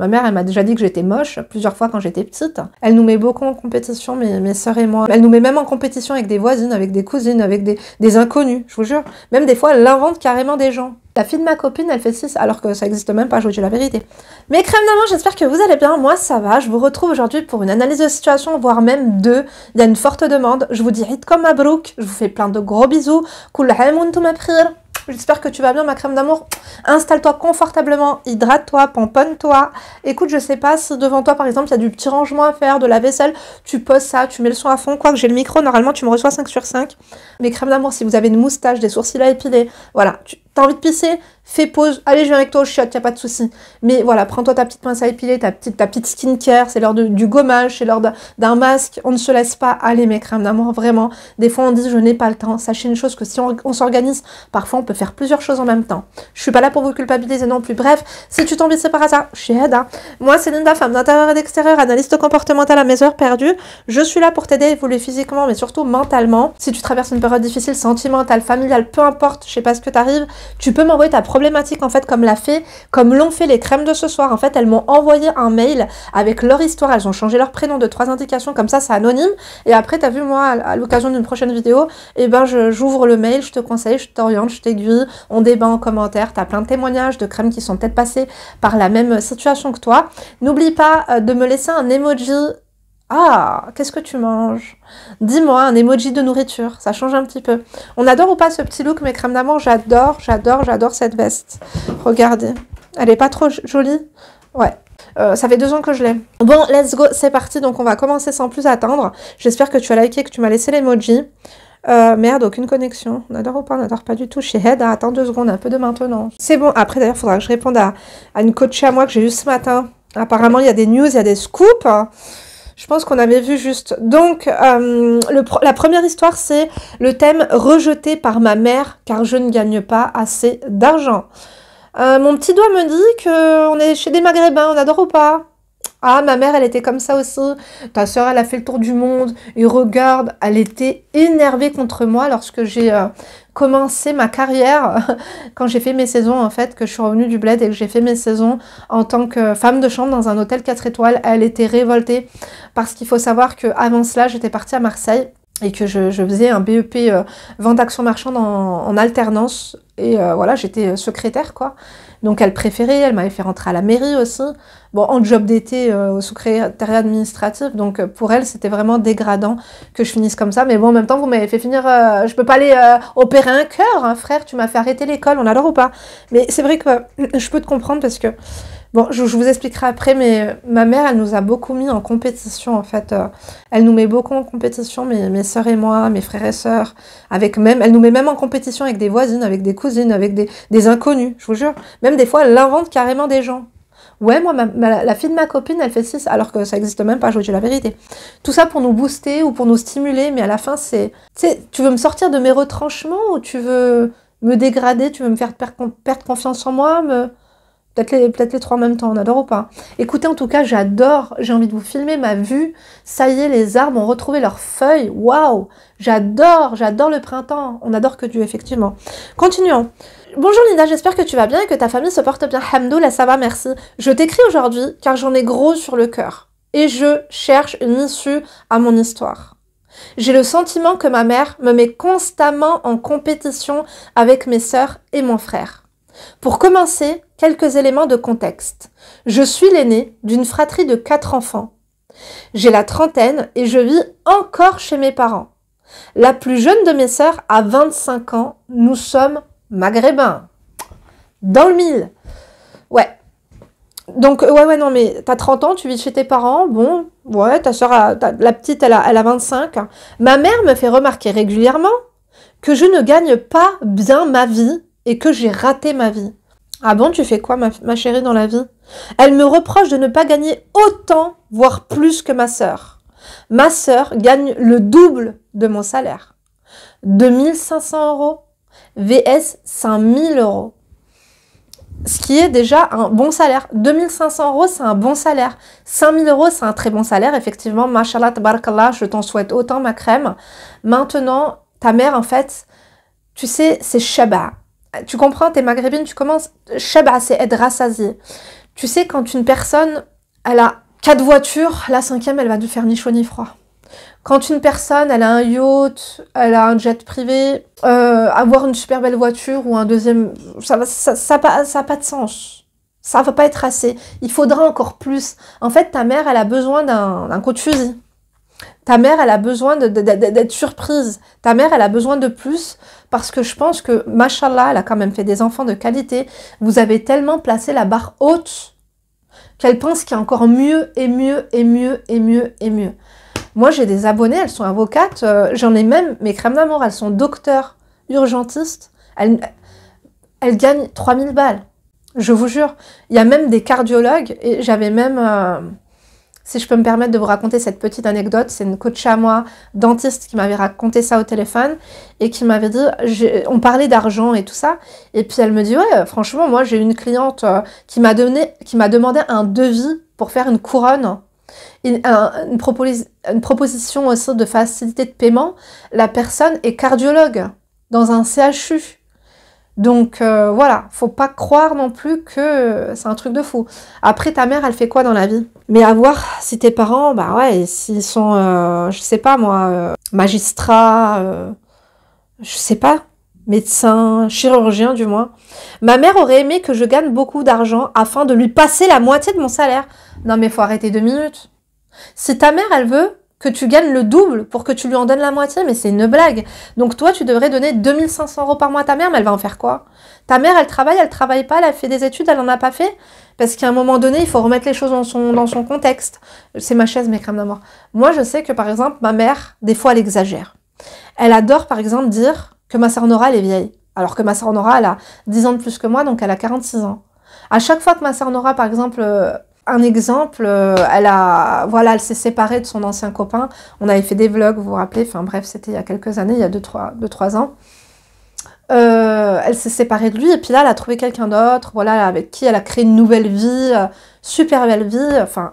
Ma mère, elle m'a déjà dit que j'étais moche plusieurs fois quand j'étais petite. Elle nous met beaucoup en compétition, mes, mes sœurs et moi. Elle nous met même en compétition avec des voisines, avec des cousines, avec des, inconnus, je vous jure. Même des fois, elle invente carrément des gens. La fille de ma copine, elle fait 6, alors que ça n'existe même pas, je vous dis la vérité. Mais crème d'amour, j'espère que vous allez bien. Moi, ça va. Je vous retrouve aujourd'hui pour une analyse de situation, voire même deux. Il y a une forte demande. Je vous dis hit comme Brooke. Je vous fais plein de gros bisous. Koul J'espère que tu vas bien, ma crème d'amour. Installe-toi confortablement, hydrate-toi, pomponne-toi. Écoute, je sais pas si devant toi, par exemple, il y a du petit rangement à faire, de la vaisselle, tu poses ça, tu mets le son à fond, quoi que j'ai le micro, normalement, tu me reçois 5 sur 5. Mes crèmes d'amour, si vous avez une moustache, des sourcils à épiler, voilà, tu as envie de pisser, fais pause, allez, je viens avec toi au chiotte, y a pas de souci. Mais voilà, prends-toi ta petite pince à épiler, ta petite, ta petite skincare, c'est l'heure du gommage, c'est l'heure d'un masque, on ne se laisse pas aller, mes crèmes d'amour, vraiment. Des fois, on dit, je n'ai pas le temps. Sachez une chose que si on s'organise, parfois, on peut faire plusieurs choses en même temps. Je suis pas là pour vous culpabiliser non plus. Bref, si tu tombes c'est par hasard, je suis hein Moi, c'est Linda, femme d'intérieur et d'extérieur, analyste comportementale à mes heures perdues. Je suis là pour t'aider évoluer physiquement, mais surtout mentalement. Si tu traverses une période difficile, sentimentale, familiale, peu importe, je sais pas ce que t'arrives, tu peux m'envoyer ta problématique, en fait, comme l'a fait, comme l'ont fait les crèmes de ce soir. En fait, elles m'ont envoyé un mail avec leur histoire. Elles ont changé leur prénom de trois indications, comme ça, c'est anonyme. Et après, tu as vu, moi, à l'occasion d'une prochaine vidéo, et eh ben, j'ouvre le mail, je te conseille, je t'oriente, je on débat en commentaire, tu as plein de témoignages de crèmes qui sont peut-être passées par la même situation que toi. N'oublie pas euh, de me laisser un emoji ah, qu'est-ce que tu manges Dis-moi un emoji de nourriture, ça change un petit peu. On adore ou pas ce petit look, mes crèmes d'amour J'adore, j'adore, j'adore cette veste. Regardez, elle est pas trop jolie Ouais, euh, ça fait deux ans que je l'ai. Bon, let's go, c'est parti. Donc, on va commencer sans plus attendre. J'espère que tu as liké, que tu m'as laissé l'emoji. Euh, merde, aucune connexion. On adore ou pas, on adore pas du tout. Chez Head, ah, attends deux secondes, un peu de maintenant C'est bon. Après, d'ailleurs, il faudra que je réponde à, une coachée à moi que j'ai eue ce matin. Apparemment, il y a des news, il y a des scoops. Je pense qu'on avait vu juste. Donc, euh, la première histoire, c'est le thème rejeté par ma mère car je ne gagne pas assez d'argent. Euh, mon petit doigt me dit qu'on est chez des Maghrébins, on adore ou pas ah, ma mère, elle était comme ça aussi. Ta soeur, elle a fait le tour du monde. Et regarde, elle était énervée contre moi lorsque j'ai euh, commencé ma carrière, quand j'ai fait mes saisons, en fait, que je suis revenue du bled et que j'ai fait mes saisons en tant que femme de chambre dans un hôtel 4 étoiles. Elle était révoltée parce qu'il faut savoir qu'avant cela, j'étais partie à Marseille et que je, faisais un BEP euh, vente action marchande en, alternance. Et euh, voilà, j'étais secrétaire, quoi. Donc elle préférait, elle m'avait fait rentrer à la mairie aussi. Bon, en job d'été euh, au secrétariat administratif, donc euh, pour elle c'était vraiment dégradant que je finisse comme ça. Mais bon, en même temps, vous m'avez fait finir, euh, je peux pas aller opérer un cœur, hein, frère, tu m'as fait arrêter l'école, on a ou pas. Mais c'est vrai que je peux te comprendre parce que Bon, je, vous expliquerai après, mais euh, ma mère, elle nous a beaucoup mis en compétition, en fait. Euh. elle nous met beaucoup en compétition, mes, mes soeurs et moi, mes frères et sœurs. Avec même, elle nous met même en compétition avec des voisines, avec des cousines, avec des, inconnus, je vous jure. Même des fois, elle invente carrément des gens. Ouais, moi, la fille de ma copine, elle fait 6, alors que ça n'existe même pas, je vous dis la vérité. Tout ça pour nous booster ou pour nous stimuler, mais à la fin, c'est. Tu sais, tu veux me sortir de mes retranchements ou tu veux me dégrader, tu veux me faire perdre, confiance en moi me... Peut-être les, trois en même temps, on adore ou pas. Écoutez, en tout cas, j'adore. J'ai envie de vous filmer ma vue. Ça y est, les arbres ont retrouvé leurs feuilles. Waouh J'adore, j'adore le printemps. On adore que Dieu, effectivement. Continuons. Bonjour Linda, j'espère que tu vas bien et que ta famille se porte bien. Hamdoulah, ça va, merci. Je t'écris aujourd'hui car j'en ai gros sur le cœur. Et je cherche une issue à mon histoire. J'ai le sentiment que ma mère me met constamment en compétition avec mes sœurs et mon frère. Pour commencer, quelques éléments de contexte. Je suis l'aîné d'une fratrie de quatre enfants. J'ai la trentaine et je vis encore chez mes parents. La plus jeune de mes sœurs a 25 ans. Nous sommes maghrébins. Dans le mille. Ouais. Donc, euh, ouais, ouais, non, mais t'as 30 ans, tu vis chez tes parents. Bon, ouais, ta sœur, la petite, elle a, elle a 25. Ma mère me fait remarquer régulièrement que je ne gagne pas bien ma vie et que j'ai raté ma vie. Ah bon, tu fais quoi, ma, chérie, dans la vie Elle me reproche de ne pas gagner autant, voire plus que ma sœur. Ma sœur gagne le double de mon salaire. 2500 euros VS 5000 euros. Ce qui est déjà un bon salaire. 2500 euros, c'est un bon salaire. 5000 euros, c'est un très bon salaire. Effectivement, mashallah, tabarakallah, je t'en souhaite autant, ma crème. Maintenant, ta mère, en fait, tu sais, c'est Shabbat. Tu comprends, t'es maghrébine, tu commences. Sheba, c'est être rassasié. Tu sais, quand une personne, elle a quatre voitures, la cinquième, elle va te faire ni chaud ni froid. Quand une personne, elle a un yacht, elle a un jet privé, euh, avoir une super belle voiture ou un deuxième, ça n'a ça, ça, ça, pas de sens. Ça va pas être assez. Il faudra encore plus. En fait, ta mère, elle a besoin d'un coup de fusil. Ta mère, elle a besoin d'être surprise. Ta mère, elle a besoin de plus parce que je pense que, mashallah, elle a quand même fait des enfants de qualité. Vous avez tellement placé la barre haute qu'elle pense qu'il y a encore mieux et mieux et mieux et mieux et mieux. Moi, j'ai des abonnés, elles sont avocates. Euh, j'en ai même, mes crèmes d'amour, elles sont docteurs, urgentistes. Elles, gagnent 3000 balles. Je vous jure. Il y a même des cardiologues. Et j'avais même... Euh, si je peux me permettre de vous raconter cette petite anecdote, c'est une coach à moi, dentiste, qui m'avait raconté ça au téléphone et qui m'avait dit, on parlait d'argent et tout ça, et puis elle me dit, ouais, franchement, moi j'ai une cliente euh, qui m'a donné, qui m'a demandé un devis pour faire une couronne. Une, une proposition aussi de facilité de paiement, la personne est cardiologue dans un CHU. Donc euh, voilà, faut pas croire non plus que c'est un truc de fou. Après, ta mère, elle fait quoi dans la vie Mais à voir si tes parents, bah ouais, s'ils sont, euh, je sais pas moi, magistrat, euh, magistrats, je sais pas, médecin, chirurgien du moins. Ma mère aurait aimé que je gagne beaucoup d'argent afin de lui passer la moitié de mon salaire. Non mais faut arrêter deux minutes. Si ta mère, elle veut, que tu gagnes le double pour que tu lui en donnes la moitié, mais c'est une blague. Donc toi, tu devrais donner 2500 euros par mois à ta mère, mais elle va en faire quoi Ta mère, elle travaille, elle travaille pas, elle a fait des études, elle en a pas fait Parce qu'à un moment donné, il faut remettre les choses dans son, dans son contexte. C'est ma chaise, mes crèmes d'amour. Moi, je sais que par exemple, ma mère, des fois, elle exagère. Elle adore par exemple dire que ma sœur Nora, elle est vieille. Alors que ma sœur Nora, elle a 10 ans de plus que moi, donc elle a 46 ans. À chaque fois que ma sœur Nora, par exemple, euh, un exemple, euh, elle a, voilà, elle s'est séparée de son ancien copain. On avait fait des vlogs, vous vous rappelez. Enfin bref, c'était il y a quelques années, il y a 2-3 ans. Euh, elle s'est séparée de lui et puis là elle a trouvé quelqu'un d'autre, voilà, avec qui elle a créé une nouvelle vie, euh, super belle vie, enfin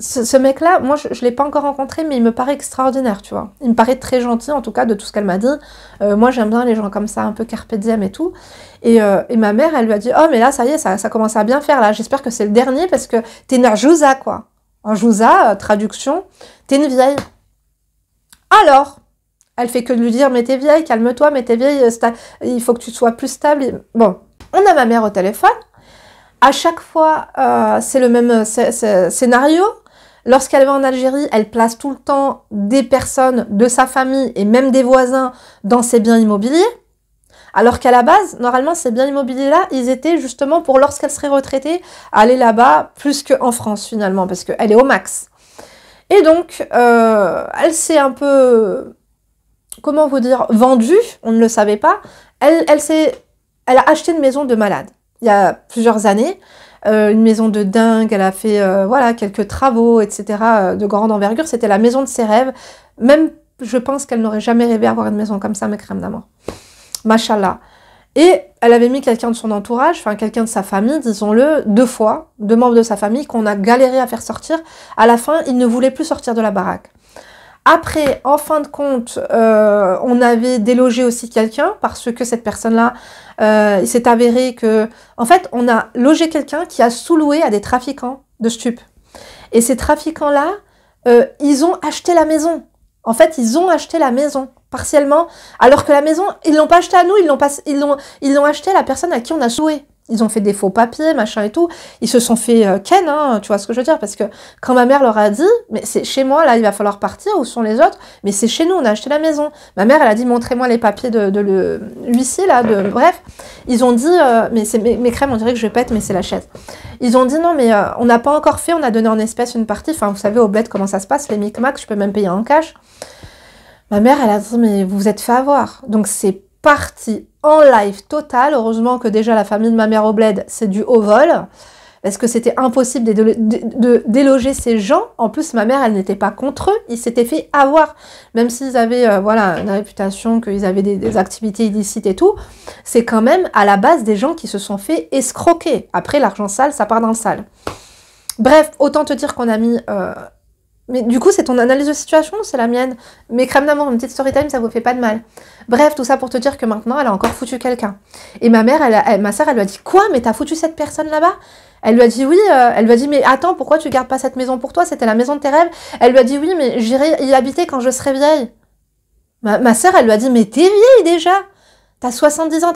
ce, mec-là, moi, je ne l'ai pas encore rencontré, mais il me paraît extraordinaire, tu vois. Il me paraît très gentil, en tout cas, de tout ce qu'elle m'a dit. Euh, moi, j'aime bien les gens comme ça, un peu carpe diem et tout. Et, euh, ma mère, elle lui a dit, oh, mais là, ça y est, ça, commence à bien faire, là. J'espère que c'est le dernier, parce que t'es une ajouza, quoi. Un jouza, euh, traduction, t'es une vieille. Alors elle fait que lui dire, mais t'es vieille, calme-toi, mais t'es vieille, il faut que tu sois plus stable. Bon, on a ma mère au téléphone. À chaque fois, c'est le même scénario. Lorsqu'elle va en Algérie, elle place tout le temps des personnes de sa famille et même des voisins dans ses biens immobiliers. Alors qu'à la base, normalement, ces biens immobiliers-là, ils étaient justement pour lorsqu'elle serait retraitée, aller là-bas plus qu'en France finalement, parce qu'elle est au max. Et donc, euh, elle s'est un peu, comment vous dire, vendue, on ne le savait pas. Elle, elle, elle a acheté une maison de malade il y a plusieurs années. Euh, une maison de dingue, elle a fait euh, voilà quelques travaux, etc. Euh, de grande envergure. C'était la maison de ses rêves. Même, je pense qu'elle n'aurait jamais rêvé avoir une maison comme ça, mes crèmes d'amour. Machallah. Et elle avait mis quelqu'un de son entourage, enfin quelqu'un de sa famille, disons-le, deux fois, deux membres de sa famille qu'on a galéré à faire sortir. À la fin, il ne voulait plus sortir de la baraque. Après, en fin de compte, euh, on avait délogé aussi quelqu'un parce que cette personne-là, euh, il s'est avéré que, en fait, on a logé quelqu'un qui a sous-loué à des trafiquants de stupes. Et ces trafiquants-là, euh, ils ont acheté la maison. En fait, ils ont acheté la maison partiellement, alors que la maison, ils l'ont pas achetée à nous, ils l'ont ils ils acheté à la personne à qui on a sous-loué ils ont fait des faux papiers, machin et tout. Ils se sont fait euh, ken, hein, tu vois ce que je veux dire Parce que quand ma mère leur a dit, mais c'est chez moi, là, il va falloir partir, où sont les autres Mais c'est chez nous, on a acheté la maison. Ma mère, elle a dit, montrez-moi les papiers de, de le l'huissier, là, de... Bref, ils ont dit, euh, mais c'est mes, crèmes, on dirait que je pète, mais c'est la chaise. Ils ont dit, non, mais euh, on n'a pas encore fait, on a donné en espèce une partie. Enfin, vous savez, au bled, comment ça se passe, les micmacs, je peux même payer en cash. Ma mère, elle a dit, mais vous vous êtes fait avoir. Donc c'est parti en live total. Heureusement que déjà la famille de ma mère au bled, c'est du haut vol. Parce que c'était impossible de, déloger ces gens. En plus, ma mère, elle n'était pas contre eux. Ils s'étaient fait avoir. Même s'ils avaient euh, voilà, une réputation, qu'ils avaient des, activités illicites et tout, c'est quand même à la base des gens qui se sont fait escroquer. Après, l'argent sale, ça part dans le sale. Bref, autant te dire qu'on a mis euh, mais du coup, c'est ton analyse de situation, c'est la mienne. Mais crème d'amour, une petite story time, ça vous fait pas de mal. Bref, tout ça pour te dire que maintenant, elle a encore foutu quelqu'un. Et ma mère, elle, ma soeur, elle lui a dit Quoi Mais t'as foutu cette personne là-bas Elle lui a dit Oui. Euh, elle lui a dit Mais attends, pourquoi tu gardes pas cette maison pour toi C'était la maison de tes rêves. Elle lui a dit Oui, mais j'irai y habiter quand je serai vieille. Ma, ma soeur, elle lui a dit Mais t'es vieille déjà T'as 70 ans,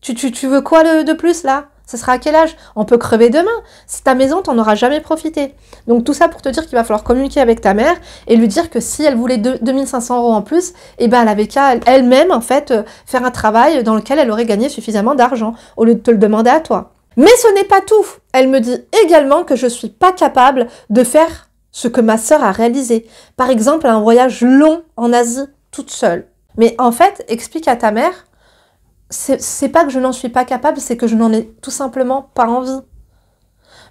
tu, tu, tu veux quoi de plus là ce sera à quel âge On peut crever demain. C'est ta maison, t'en auras jamais profité. Donc tout ça pour te dire qu'il va falloir communiquer avec ta mère et lui dire que si elle voulait 2500 euros en plus, eh ben elle avait qu'à elle-même en fait euh, faire un travail dans lequel elle aurait gagné suffisamment d'argent au lieu de te le demander à toi. Mais ce n'est pas tout. Elle me dit également que je suis pas capable de faire ce que ma sœur a réalisé. Par exemple, un voyage long en Asie toute seule. Mais en fait, explique à ta mère c'est pas que je n'en suis pas capable, c'est que je n'en ai tout simplement pas envie.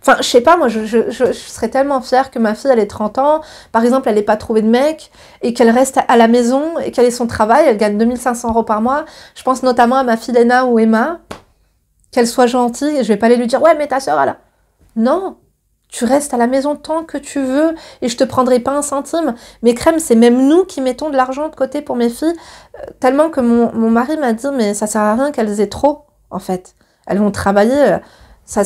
Enfin, je sais pas, moi, je, serais tellement fière que ma fille, elle ait 30 ans, par exemple, elle n'ait pas trouvé de mec, et qu'elle reste à la maison, et qu'elle ait son travail, elle gagne 2500 euros par mois. Je pense notamment à ma fille Lena ou Emma, qu'elle soit gentille, et je vais pas aller lui dire, ouais, mais ta soeur, elle a... Non, tu restes à la maison tant que tu veux et je te prendrai pas un centime. Mais crème, c'est même nous qui mettons de l'argent de côté pour mes filles, euh, tellement que mon, mari m'a dit mais ça sert à rien qu'elles aient trop, en fait. Elles vont travailler, euh, ça,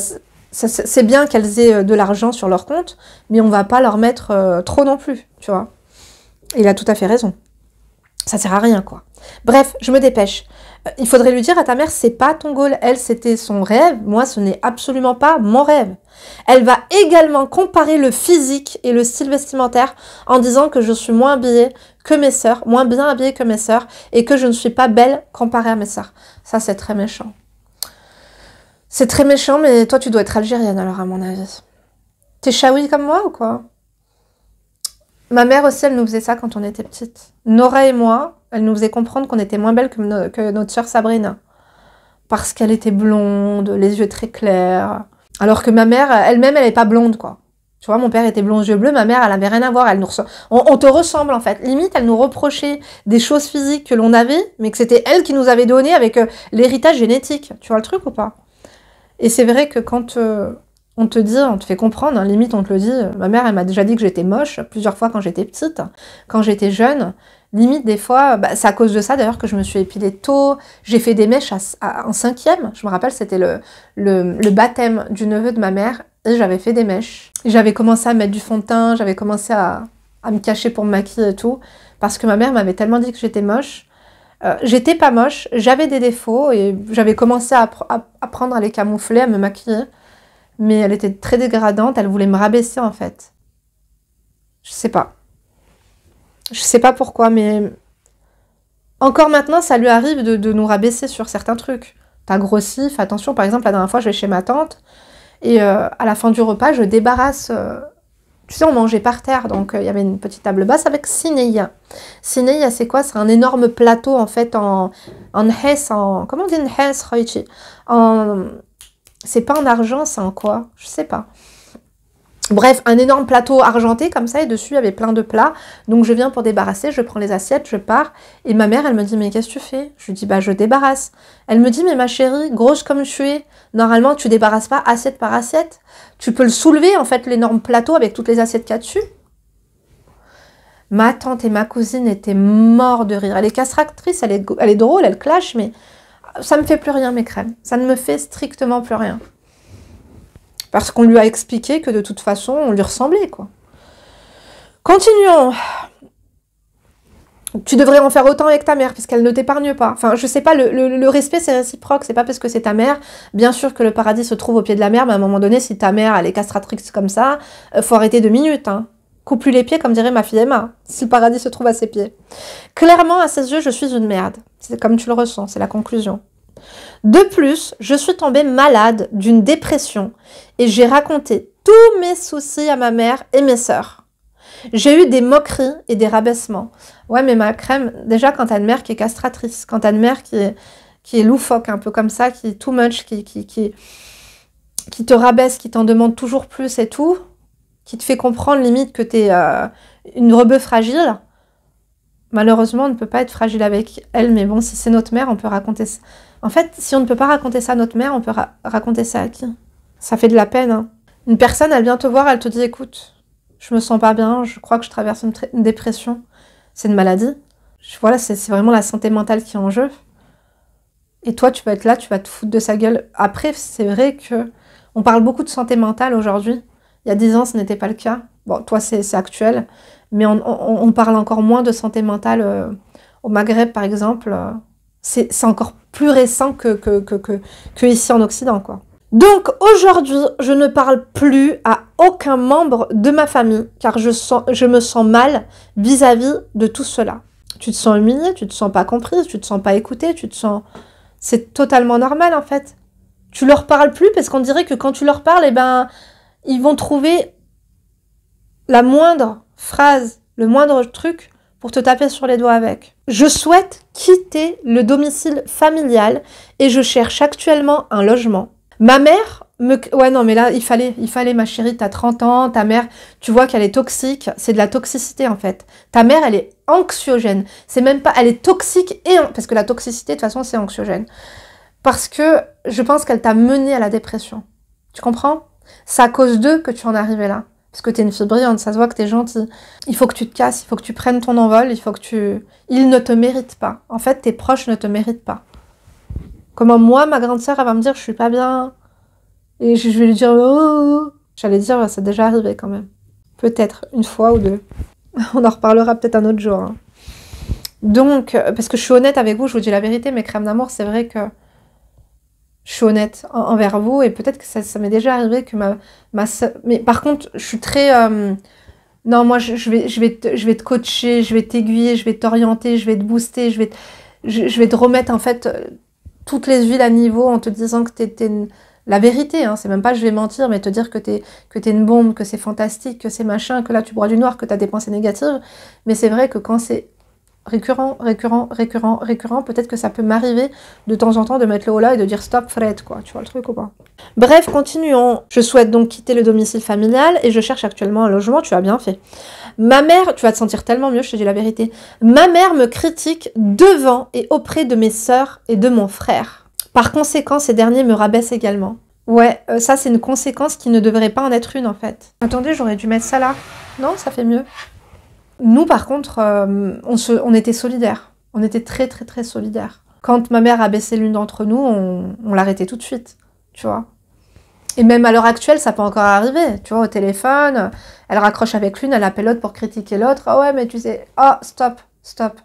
c'est bien qu'elles aient euh, de l'argent sur leur compte, mais on va pas leur mettre trop non plus, tu vois. Il a tout à fait raison. Ça sert à rien, quoi. Bref, je me dépêche. Euh, il faudrait lui dire à ta mère, c'est pas ton goal. Elle, c'était son rêve. Moi, ce n'est absolument pas mon rêve. Elle va également comparer le physique et le style vestimentaire en disant que je suis moins habillée que mes sœurs, moins bien habillée que mes sœurs et que je ne suis pas belle comparée à mes sœurs. Ça, c'est très méchant. C'est très méchant, mais toi, tu dois être algérienne alors, à mon avis. T'es chaoui comme moi ou quoi Ma mère aussi, elle nous faisait ça quand on était petite. Nora et moi, elle nous faisait comprendre qu'on était moins belle que, notre sœur Sabrina. Parce qu'elle était blonde, les yeux très clairs. Alors que ma mère, elle-même, elle n'est pas blonde, quoi. Tu vois, mon père était blond yeux bleus, ma mère, elle n'avait rien à voir. Elle nous on, te ressemble, en fait. Limite, elle nous reprochait des choses physiques que l'on avait, mais que c'était elle qui nous avait donné avec euh, l'héritage génétique. Tu vois le truc ou pas Et c'est vrai que quand euh, on te dit, on te fait comprendre, hein, limite, on te le dit. Euh, ma mère, elle m'a déjà dit que j'étais moche plusieurs fois quand j'étais petite, quand j'étais jeune. Limite, des fois, euh, bah, c'est à cause de ça d'ailleurs que je me suis épilée tôt. J'ai fait des mèches à, un cinquième. Je me rappelle, c'était le, le, baptême du neveu de ma mère et j'avais fait des mèches. J'avais commencé à mettre du fond de teint, j'avais commencé à, me cacher pour me maquiller et tout. Parce que ma mère m'avait tellement dit que j'étais moche. Euh, j'étais pas moche, j'avais des défauts et j'avais commencé à apprendre à les camoufler, à me maquiller. Mais elle était très dégradante, elle voulait me rabaisser en fait. Je sais pas. Je sais pas pourquoi, mais encore maintenant, ça lui arrive de, nous rabaisser sur certains trucs. T'as grossi, attention. Par exemple, la dernière fois, je vais chez ma tante et euh, à la fin du repas, je débarrasse. Euh, tu sais, on mangeait par terre, donc euh, il y avait une petite table basse avec Sineia. Sineia, c'est quoi C'est un énorme plateau en fait en en en comment on dit une hess, En c'est pas en argent, c'est en quoi Je sais pas. Bref, un énorme plateau argenté comme ça, et dessus il y avait plein de plats. Donc je viens pour débarrasser, je prends les assiettes, je pars. Et ma mère, elle me dit, mais qu'est-ce que tu fais Je lui dis, bah je débarrasse. Elle me dit, mais ma chérie, grosse comme tu es, normalement tu débarrasses pas assiette par assiette. Tu peux le soulever, en fait, l'énorme plateau avec toutes les assiettes qu'il y a dessus. Ma tante et ma cousine étaient morts de rire. Elle est castractrice, elle est, elle est drôle, elle clash, mais ça me fait plus rien, mes crèmes. Ça ne me fait strictement plus rien. Parce qu'on lui a expliqué que de toute façon, on lui ressemblait, quoi. Continuons. Tu devrais en faire autant avec ta mère, puisqu'elle ne t'épargne pas. Enfin, je sais pas, le, respect, c'est réciproque. C'est pas parce que c'est ta mère. Bien sûr que le paradis se trouve au pied de la mer, mais à un moment donné, si ta mère, elle est castratrice comme ça, euh, faut arrêter deux minutes, hein. coupe plus les pieds, comme dirait ma fille Emma, si le paradis se trouve à ses pieds. Clairement, à ses yeux, je suis une merde. C'est comme tu le ressens, c'est la conclusion. De plus, je suis tombée malade d'une dépression et j'ai raconté tous mes soucis à ma mère et mes sœurs. J'ai eu des moqueries et des rabaissements. Ouais, mais ma crème, déjà quand t'as une mère qui est castratrice, quand t'as une mère qui est, qui est loufoque, un peu comme ça, qui est too much, qui, qui, qui, te rabaisse, qui t'en demande toujours plus et tout, qui te fait comprendre limite que t'es es euh, une rebeu fragile, malheureusement, on ne peut pas être fragile avec elle, mais bon, si c'est notre mère, on peut raconter ça. En fait, si on ne peut pas raconter ça à notre mère, on peut raconter ça à qui Ça fait de la peine. Hein. Une personne, elle vient te voir, elle te dit écoute, je me sens pas bien, je crois que je traverse une, dépression, c'est une maladie. voilà, c'est vraiment la santé mentale qui est en jeu. Et toi, tu peux être là, tu vas te foutre de sa gueule. Après, c'est vrai que on parle beaucoup de santé mentale aujourd'hui. Il y a dix ans, ce n'était pas le cas. Bon, toi, c'est actuel mais on, parle encore moins de santé mentale euh, au Maghreb, par exemple. Euh, c'est encore plus récent que, que, que, que, ici en Occident, quoi. Donc aujourd'hui, je ne parle plus à aucun membre de ma famille, car je, sens, je me sens mal vis-à-vis de tout cela. Tu te sens humilié, tu te sens pas comprise, tu te sens pas écouté, tu te sens... C'est totalement normal en fait. Tu leur parles plus parce qu'on dirait que quand tu leur parles, eh ben, ils vont trouver la moindre phrase, le moindre truc pour te taper sur les doigts avec. Je souhaite quitter le domicile familial et je cherche actuellement un logement. Ma mère me... Ouais, non, mais là, il fallait, il fallait, ma chérie, t'as 30 ans, ta mère, tu vois qu'elle est toxique, c'est de la toxicité, en fait. Ta mère, elle est anxiogène. C'est même pas... Elle est toxique et... Parce que la toxicité, de toute façon, c'est anxiogène. Parce que je pense qu'elle t'a mené à la dépression. Tu comprends C'est à cause d'eux que tu en es là. Parce que t'es une fille brillante, ça se voit que t'es gentille. Il faut que tu te casses, il faut que tu prennes ton envol, il faut que tu. Ils ne te méritent pas. En fait, tes proches ne te méritent pas. Comment moi, ma grande sœur, elle va me dire je suis pas bien. Et je vais lui dire oh, oh, oh. J'allais dire c'est déjà arrivé quand même. Peut-être une fois ou deux. On en reparlera peut-être un autre jour. Hein. Donc, euh, parce que je suis honnête avec vous, je vous dis la vérité, mes crèmes d'amour, c'est vrai que je suis honnête envers vous et peut-être que ça, m'est déjà arrivé que ma, mais par contre je suis très euh, non moi je, vais je vais te, je vais te coacher je vais t'aiguiller je vais t'orienter je vais te booster je vais te, je, vais te remettre en fait toutes les villes à niveau en te disant que tu es la vérité hein. c'est même pas je vais mentir mais te dire que t'es que t'es une bombe que c'est fantastique que c'est machin que là tu bois du noir que t'as des pensées négatives mais c'est vrai que quand c'est récurrent, récurrent, récurrent, récurrent, peut-être que ça peut m'arriver de temps en temps de mettre le haut là et de dire stop Fred, quoi, tu vois le truc ou pas Bref, continuons. Je souhaite donc quitter le domicile familial et je cherche actuellement un logement, tu as bien fait. Ma mère, tu vas te sentir tellement mieux, je te dis la vérité, ma mère me critique devant et auprès de mes sœurs et de mon frère. Par conséquent, ces derniers me rabaissent également. Ouais, euh, ça c'est une conséquence qui ne devrait pas en être une en fait. Attendez, j'aurais dû mettre ça là. Non, ça fait mieux. Nous, par contre, euh, on, était solidaires. On était très, très, très solidaires. Quand ma mère a baissé l'une d'entre nous, on, l'arrêtait tout de suite, tu vois. Et même à l'heure actuelle, ça peut encore arriver. Tu vois, au téléphone, elle raccroche avec l'une, elle appelle l'autre pour critiquer l'autre. Ah ouais, mais tu sais, oh, stop, stop.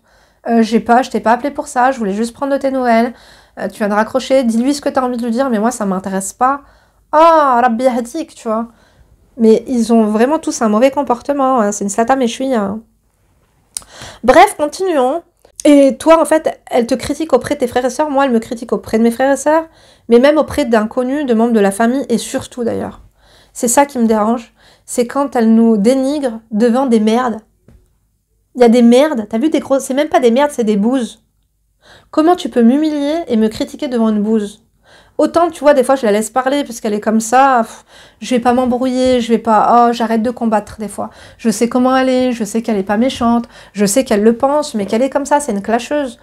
Euh, j'ai pas, je t'ai pas appelé pour ça, je voulais juste prendre de tes nouvelles. Euh, tu viens de raccrocher, dis-lui ce que tu as envie de lui dire, mais moi, ça m'intéresse pas. Ah, oh, Rabbi Hadik, tu vois. Mais ils ont vraiment tous un mauvais comportement. Hein. C'est une slata méchouille. Hein. Bref, continuons. Et toi, en fait, elle te critique auprès de tes frères et sœurs. Moi, elle me critique auprès de mes frères et sœurs, mais même auprès d'inconnus, de membres de la famille, et surtout d'ailleurs. C'est ça qui me dérange. C'est quand elle nous dénigre devant des merdes. Il y a des merdes. T'as vu des grosses. C'est même pas des merdes, c'est des bouses. Comment tu peux m'humilier et me critiquer devant une bouse Autant, tu vois, des fois, je la laisse parler parce qu'elle est comme ça. je vais pas m'embrouiller, je vais pas. Oh, j'arrête de combattre des fois. Je sais comment elle est, je sais qu'elle est pas méchante, je sais qu'elle le pense, mais qu'elle est comme ça, c'est une clasheuse.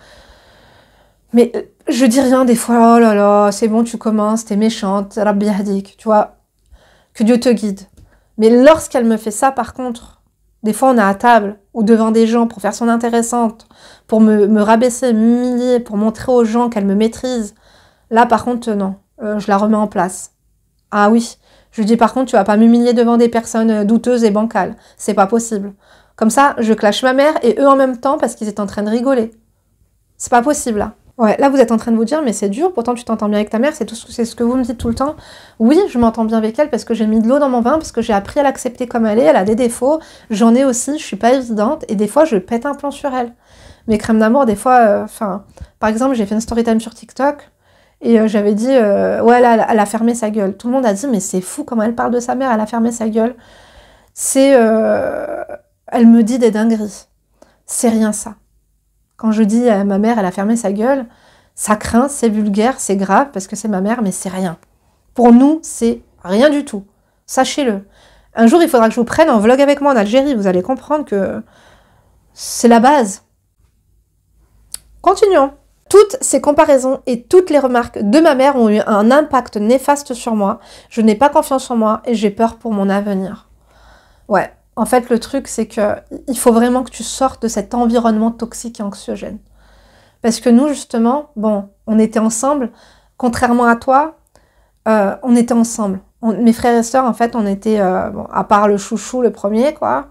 Mais euh, je dis rien des fois. Oh là là, c'est bon, tu commences, t'es méchante, Rabbi Hadik, tu vois. Que Dieu te guide. Mais lorsqu'elle me fait ça, par contre, des fois, on est à table ou devant des gens pour faire son intéressante, pour me, me rabaisser, m'humilier, pour montrer aux gens qu'elle me maîtrise Là, par contre, euh, non, euh, je la remets en place. Ah oui, je lui dis par contre, tu vas pas m'humilier devant des personnes euh, douteuses et bancales. C'est pas possible. Comme ça, je clash ma mère et eux en même temps parce qu'ils étaient en train de rigoler. C'est pas possible là. Ouais, là vous êtes en train de vous dire, mais c'est dur, pourtant tu t'entends bien avec ta mère, c'est tout ce que vous me dites tout le temps. Oui, je m'entends bien avec elle parce que j'ai mis de l'eau dans mon vin, parce que j'ai appris à l'accepter comme elle est, elle a des défauts, j'en ai aussi, je suis pas évidente, et des fois je pète un plan sur elle. Mes crèmes d'amour, des fois, enfin, par exemple, j'ai fait une story time sur TikTok, et euh, j'avais dit, euh, ouais, elle a fermé sa gueule. Tout le monde a dit, mais c'est fou comment elle parle de sa mère, elle a fermé sa gueule. C'est. Euh, elle me dit des dingueries. C'est rien ça. Quand je dis à ma mère, elle a fermé sa gueule, ça craint, c'est vulgaire, c'est grave parce que c'est ma mère, mais c'est rien. Pour nous, c'est rien du tout. Sachez-le. Un jour, il faudra que je vous prenne en vlog avec moi en Algérie. Vous allez comprendre que c'est la base. Continuons. Toutes ces comparaisons et toutes les remarques de ma mère ont eu un impact néfaste sur moi. Je n'ai pas confiance en moi et j'ai peur pour mon avenir. Ouais, en fait le truc c'est que il faut vraiment que tu sortes de cet environnement toxique et anxiogène. Parce que nous justement, bon, on était ensemble, contrairement à toi, euh, on était ensemble. mes frères et sœurs, en fait, on était, euh, à part le chouchou, le premier, quoi,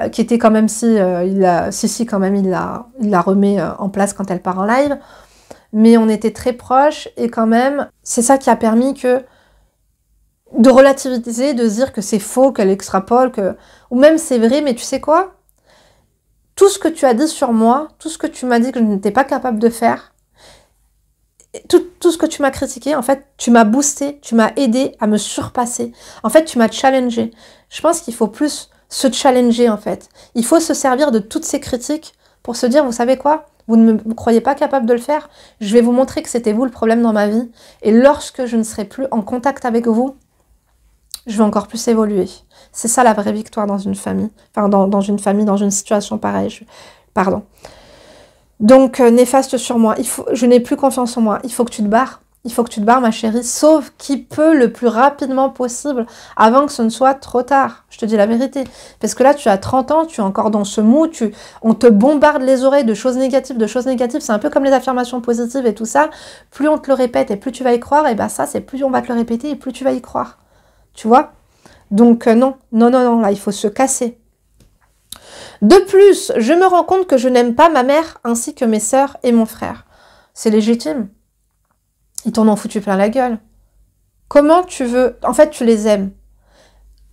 euh, qui était quand même si, euh, il a, si, quand même, il la, remet euh, en place quand elle part en live. Mais on était très proches et quand même, c'est ça qui a permis que de relativiser, de dire que c'est faux, qu'elle extrapole, que ou même c'est vrai, mais tu sais quoi Tout ce que tu as dit sur moi, tout ce que tu m'as dit que je n'étais pas capable de faire, tout, tout ce que tu m'as critiqué, en fait, tu m'as boosté, tu m'as aidé à me surpasser. En fait, tu m'as challengé. Je pense qu'il faut plus se challenger en fait. Il faut se servir de toutes ces critiques pour se dire, vous savez quoi Vous ne me croyez pas capable de le faire Je vais vous montrer que c'était vous le problème dans ma vie. Et lorsque je ne serai plus en contact avec vous, je vais encore plus évoluer. C'est ça la vraie victoire dans une famille. Enfin, dans, une famille, dans une situation pareille. Pardon. Donc, euh, néfaste sur moi. Il faut... je n'ai plus confiance en moi. Il faut que tu te barres il faut que tu te barres ma chérie, sauve qui peut le plus rapidement possible avant que ce ne soit trop tard. Je te dis la vérité. Parce que là, tu as 30 ans, tu es encore dans ce mou, tu, on te bombarde les oreilles de choses négatives, de choses négatives. C'est un peu comme les affirmations positives et tout ça. Plus on te le répète et plus tu vas y croire, et bien ça, c'est plus on va te le répéter et plus tu vas y croire. Tu vois Donc euh, non, non, non, non, là, il faut se casser. De plus, je me rends compte que je n'aime pas ma mère ainsi que mes sœurs et mon frère. C'est légitime. Ils t'en ont foutu plein la gueule. Comment tu veux... En fait, tu les aimes.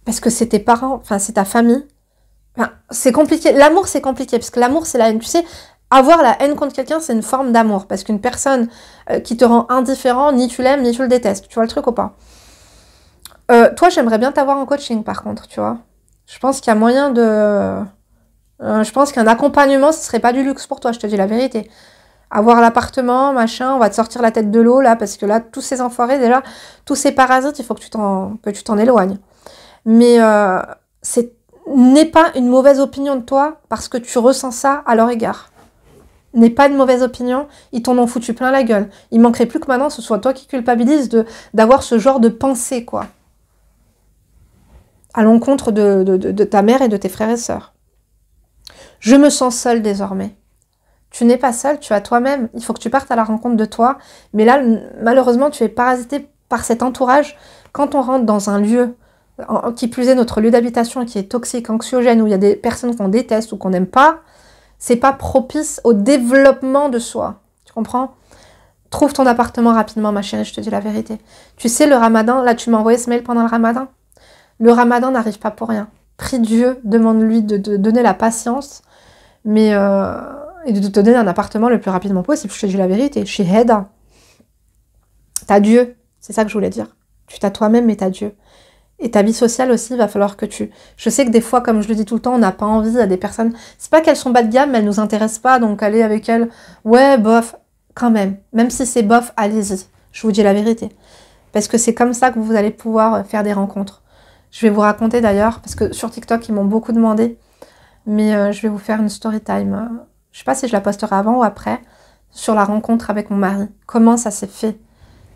Parce que c'est tes parents, enfin, c'est ta famille. c'est compliqué. L'amour, c'est compliqué. Parce que l'amour, c'est la haine. Tu sais, avoir la haine contre quelqu'un, c'est une forme d'amour. Parce qu'une personne euh, qui te rend indifférent, ni tu l'aimes, ni tu le détestes. Tu vois le truc ou pas euh, Toi, j'aimerais bien t'avoir en coaching, par contre, tu vois. Je pense qu'il y a moyen de... Euh, je pense qu'un accompagnement, ce serait pas du luxe pour toi, je te dis la vérité avoir l'appartement, machin, on va te sortir la tête de l'eau là, parce que là, tous ces enfoirés, déjà, tous ces parasites, il faut que tu t'en, tu t'en éloignes. Mais euh, c'est, pas une mauvaise opinion de toi parce que tu ressens ça à leur égard. n'est pas une mauvaise opinion, ils t'en ont foutu plein la gueule. Il manquerait plus que maintenant ce soit toi qui culpabilises de, d'avoir ce genre de pensée, quoi. À l'encontre de, de, de ta mère et de tes frères et sœurs. Je me sens seule désormais. Tu n'es pas seul, tu as toi-même. Il faut que tu partes à la rencontre de toi. Mais là, malheureusement, tu es parasité par cet entourage. Quand on rentre dans un lieu, qui plus est notre lieu d'habitation qui est toxique, anxiogène, où il y a des personnes qu'on déteste ou qu'on n'aime pas, c'est pas propice au développement de soi. Tu comprends Trouve ton appartement rapidement, ma chérie, je te dis la vérité. Tu sais, le ramadan, là, tu m'as envoyé ce mail pendant le ramadan. Le ramadan n'arrive pas pour rien. Prie Dieu, demande-lui de, donner la patience. Mais euh, et de te donner un appartement le plus rapidement possible. Je te dis la vérité, chez Hedda, t'as Dieu, c'est ça que je voulais dire. Tu t'as toi-même mais t'as Dieu. Et ta vie sociale aussi, il va falloir que tu. Je sais que des fois, comme je le dis tout le temps, on n'a pas envie à des personnes. C'est pas qu'elles sont bas de gamme, mais elles nous intéressent pas, donc allez avec elles. Ouais, bof, quand même. Même si c'est bof, allez-y. Je vous dis la vérité. Parce que c'est comme ça que vous allez pouvoir euh, faire des rencontres. Je vais vous raconter d'ailleurs, parce que sur TikTok, ils m'ont beaucoup demandé. Mais euh, je vais vous faire une story time euh, je sais pas si je la posterai avant ou après, sur la rencontre avec mon mari. Comment ça s'est fait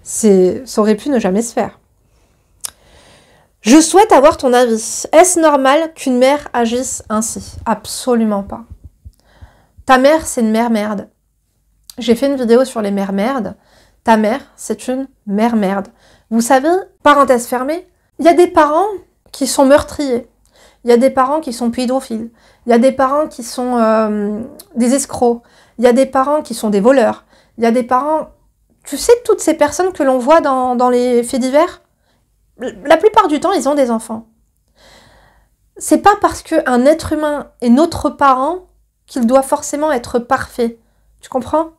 Ça aurait pu ne jamais se faire. Je souhaite avoir ton avis. Est-ce normal qu'une mère agisse ainsi Absolument pas. Ta mère, c'est une mère merde. J'ai fait une vidéo sur les mères merdes. Ta mère, c'est une mère merde. Vous savez, parenthèse fermée, il y a des parents qui sont meurtriers. Il y a des parents qui sont pédophiles. Il y a des parents qui sont euh, des escrocs. Il y a des parents qui sont des voleurs. Il y a des parents... Tu sais, toutes ces personnes que l'on voit dans, dans les faits divers, la plupart du temps, ils ont des enfants. C'est pas parce qu'un être humain est notre parent qu'il doit forcément être parfait. Tu comprends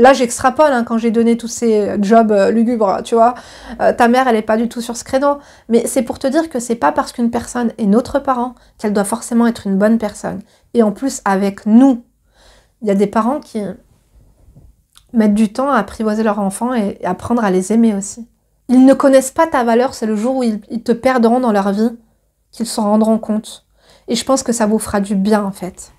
Là, j'extrapole hein, quand j'ai donné tous ces euh, jobs euh, lugubres, tu vois. Euh, ta mère, elle n'est pas du tout sur ce créneau. Mais c'est pour te dire que c'est pas parce qu'une personne est notre parent qu'elle doit forcément être une bonne personne. Et en plus, avec nous, il y a des parents qui mettent du temps à apprivoiser leurs enfants et, à apprendre à les aimer aussi. Ils ne connaissent pas ta valeur, c'est le jour où ils te perdront dans leur vie qu'ils s'en rendront compte. Et je pense que ça vous fera du bien en fait.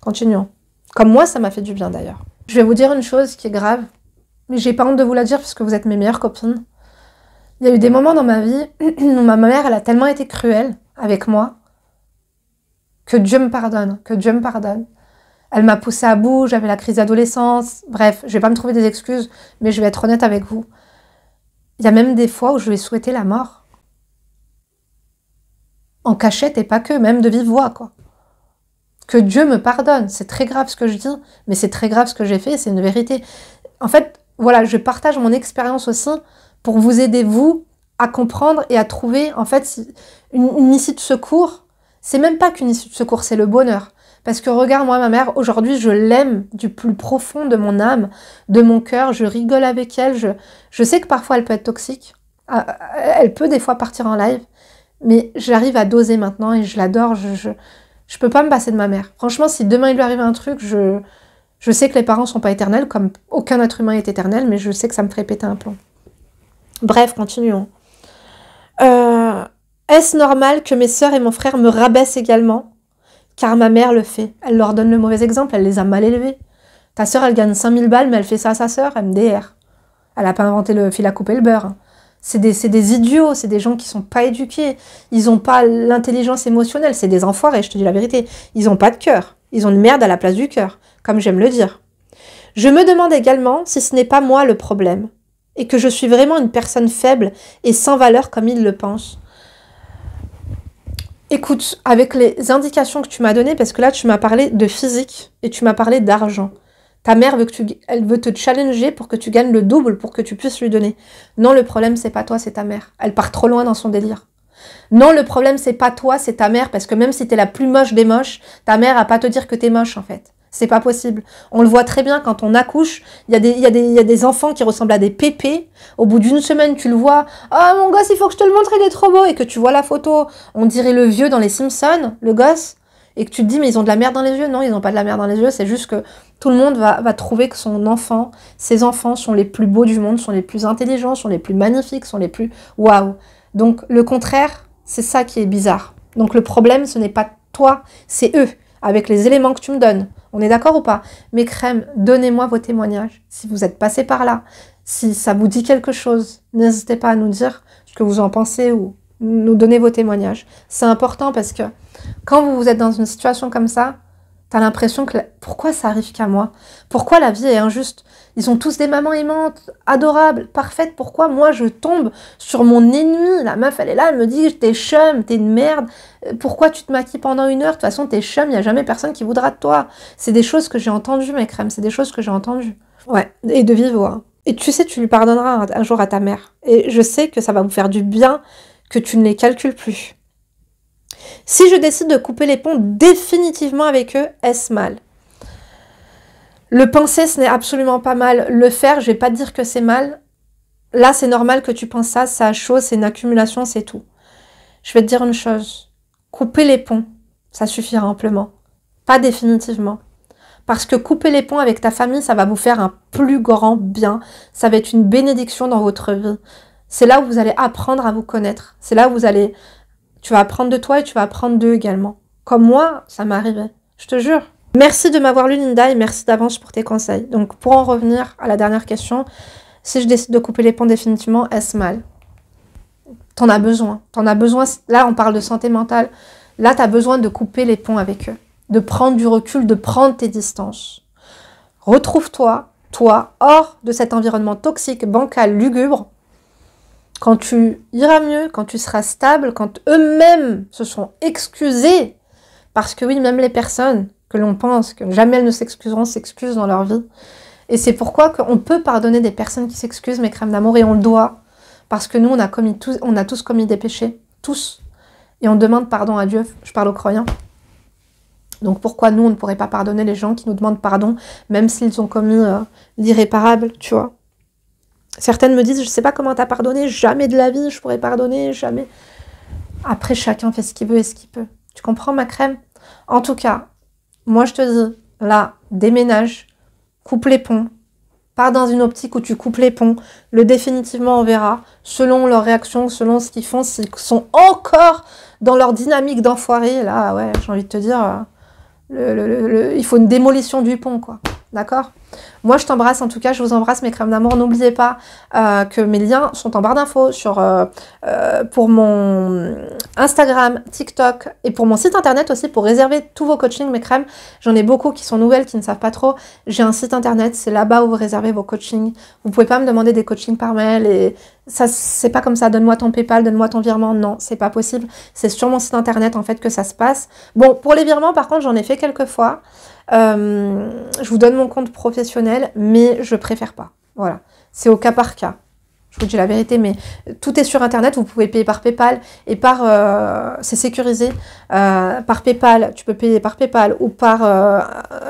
Continuons. Comme moi, ça m'a fait du bien d'ailleurs. Je vais vous dire une chose qui est grave, mais j'ai pas honte de vous la dire parce que vous êtes mes meilleures copines. Il y a eu des moments dans ma vie où ma mère, elle a tellement été cruelle avec moi que Dieu me pardonne, que Dieu me pardonne. Elle m'a poussée à bout, j'avais la crise d'adolescence. Bref, je vais pas me trouver des excuses, mais je vais être honnête avec vous. Il y a même des fois où je vais souhaiter la mort. En cachette et pas que, même de vive voix, quoi. Que Dieu me pardonne. C'est très grave ce que je dis, mais c'est très grave ce que j'ai fait, c'est une vérité. En fait, voilà, je partage mon expérience aussi pour vous aider, vous, à comprendre et à trouver, en fait, une, une issue de secours. C'est même pas qu'une issue de secours, c'est le bonheur. Parce que regarde, moi, ma mère, aujourd'hui, je l'aime du plus profond de mon âme, de mon cœur, je rigole avec elle, je, sais que parfois elle peut être toxique, ah, elle peut des fois partir en live, mais j'arrive à doser maintenant et je l'adore, je, je peux pas me passer de ma mère. Franchement, si demain il lui arrive un truc, je, je sais que les parents sont pas éternels, comme aucun être humain est éternel, mais je sais que ça me ferait péter un plomb. Bref, continuons. Euh, est-ce normal que mes sœurs et mon frère me rabaissent également Car ma mère le fait. Elle leur donne le mauvais exemple, elle les a mal élevés. Ta sœur, elle gagne 5000 balles, mais elle fait ça à sa sœur, MDR. Elle a pas inventé le fil à couper le beurre. C'est des, idiots, c'est des gens qui sont pas éduqués. Ils n'ont pas l'intelligence émotionnelle, c'est des enfoirés, je te dis la vérité. Ils ont pas de cœur. Ils ont une merde à la place du cœur, comme j'aime le dire. Je me demande également si ce n'est pas moi le problème, et que je suis vraiment une personne faible et sans valeur comme ils le pensent. Écoute, avec les indications que tu m'as données, parce que là tu m'as parlé de physique et tu m'as parlé d'argent. Ta mère veut que tu, elle veut te challenger pour que tu gagnes le double, pour que tu puisses lui donner. Non, le problème c'est pas toi, c'est ta mère. Elle part trop loin dans son délire. Non, le problème c'est pas toi, c'est ta mère, parce que même si t'es la plus moche des moches, ta mère a pas te dire que t'es moche en fait. C'est pas possible. On le voit très bien quand on accouche. Il y, a des, enfants qui ressemblent à des pépés. Au bout d'une semaine, tu le vois. Ah, mon gosse, il faut que je te le montre, il est trop beau. Et que tu vois la photo. On dirait le vieux dans les Simpsons, le gosse. Et que tu te dis, mais ils ont de la merde dans les yeux. Non, ils n'ont pas de la merde dans les yeux. C'est juste que tout le monde va, trouver que son enfant, ses enfants sont les plus beaux du monde, sont les plus intelligents, sont les plus magnifiques, sont les plus waouh. Donc le contraire, c'est ça qui est bizarre. Donc le problème, ce n'est pas toi, c'est eux, avec les éléments que tu me donnes. On est d'accord ou pas Mais crème, donnez-moi vos témoignages. Si vous êtes passé par là, si ça vous dit quelque chose, n'hésitez pas à nous dire ce que vous en pensez ou nous donner vos témoignages. C'est important parce que quand vous vous êtes dans une situation comme ça, T'as l'impression que pourquoi ça arrive qu'à moi Pourquoi la vie est injuste Ils ont tous des mamans aimantes, adorables, parfaites. Pourquoi moi je tombe sur mon ennemi La meuf elle est là, elle me dit t'es chum, t'es une merde. Euh, pourquoi tu te maquilles pendant une heure De toute façon t'es chum, y a jamais personne qui voudra de toi. C'est des choses que j'ai entendues mes crèmes, c'est des choses que j'ai entendues. Ouais, et de vivre, Et tu sais, tu lui pardonneras un jour à ta mère. Et je sais que ça va vous faire du bien que tu ne les calcules plus. Si je décide de couper les ponts définitivement avec eux, est-ce mal Le penser, ce n'est absolument pas mal. Le faire, je vais pas dire que c'est mal. Là, c'est normal que tu penses ça, ça a chaud, c'est une accumulation, c'est tout. Je vais te dire une chose. Couper les ponts, ça suffira amplement. Pas définitivement. Parce que couper les ponts avec ta famille, ça va vous faire un plus grand bien. Ça va être une bénédiction dans votre vie. C'est là où vous allez apprendre à vous connaître. C'est là où vous allez tu vas apprendre de toi et tu vas apprendre d'eux également. Comme moi, ça m'arrivait, Je te jure. Merci de m'avoir lu, Linda, et merci d'avance pour tes conseils. Donc, pour en revenir à la dernière question, si je décide de couper les ponts définitivement, est-ce mal T'en as besoin. T'en as besoin. Là, on parle de santé mentale. Là, t'as besoin de couper les ponts avec eux, de prendre du recul, de prendre tes distances. Retrouve-toi, toi, hors de cet environnement toxique, bancal, lugubre, quand tu iras mieux, quand tu seras stable, quand eux-mêmes se sont excusés, parce que oui, même les personnes que l'on pense que jamais elles ne s'excuseront s'excusent dans leur vie. Et c'est pourquoi qu'on peut pardonner des personnes qui s'excusent, mes crèmes d'amour, et on le doit, parce que nous, on a, commis tous, on a tous commis des péchés, tous. Et on demande pardon à Dieu, je parle aux croyants. Donc pourquoi nous, on ne pourrait pas pardonner les gens qui nous demandent pardon, même s'ils ont commis euh, l'irréparable, tu vois Certaines me disent, je ne sais pas comment t'as pardonné, jamais de la vie, je pourrais pardonner, jamais. Après, chacun fait ce qu'il veut et ce qu'il peut. Tu comprends ma crème En tout cas, moi je te dis, là, déménage, coupe les ponts, pars dans une optique où tu coupes les ponts. Le définitivement, on verra, selon leur réaction, selon ce qu'ils font, s'ils sont encore dans leur dynamique d'enfoiré, là, ouais, j'ai envie de te dire, euh, il faut une démolition du pont, quoi. D'accord moi, je t'embrasse en tout cas, je vous embrasse mes crèmes d'amour. N'oubliez pas euh, que mes liens sont en barre d'infos sur euh, euh, pour mon Instagram, TikTok et pour mon site internet aussi pour réserver tous vos coachings, mes crèmes. J'en ai beaucoup qui sont nouvelles, qui ne savent pas trop. J'ai un site internet, c'est là-bas où vous réservez vos coachings. Vous pouvez pas me demander des coachings par mail et ça c'est pas comme ça, donne-moi ton PayPal, donne-moi ton virement. Non, c'est pas possible. C'est sur mon site internet en fait que ça se passe. Bon, pour les virements par contre, j'en ai fait quelques fois. Euh, je vous donne mon compte professionnel, mais je préfère pas. Voilà, c'est au cas par cas je vous dis la vérité, mais tout est sur Internet, vous pouvez payer par PayPal et par... Euh, c'est sécurisé. Euh, par PayPal, tu peux payer par PayPal ou par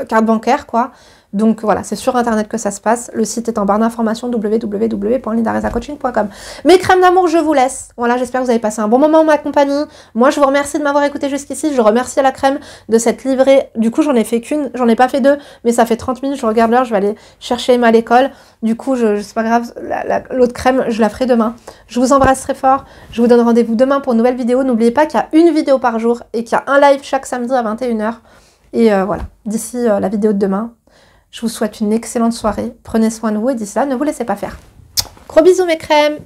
carte bancaire, quoi. Donc voilà, c'est sur internet que ça se passe. Le site est en barre d'information www.lindaresacoaching.com. Mes crèmes d'amour, je vous laisse. Voilà, j'espère que vous avez passé un bon moment en ma compagnie. Moi, je vous remercie de m'avoir écouté jusqu'ici. Je remercie à la crème de cette livrée. Du coup, j'en ai fait qu'une, j'en ai pas fait deux, mais ça fait 30 minutes. Je regarde l'heure, je vais aller chercher Emma à l'école. Du coup, je, c'est pas grave, l'autre crème, je la ferai demain. Je vous embrasse très fort. Je vous donne rendez-vous demain pour une nouvelle vidéo. N'oubliez pas qu'il y a une vidéo par jour et qu'il y a un live chaque samedi à 21h. Et euh, voilà, d'ici euh, la vidéo de demain, je vous souhaite une excellente soirée. Prenez soin de vous et d'ici ça, ne vous laissez pas faire. Gros bisous mes crèmes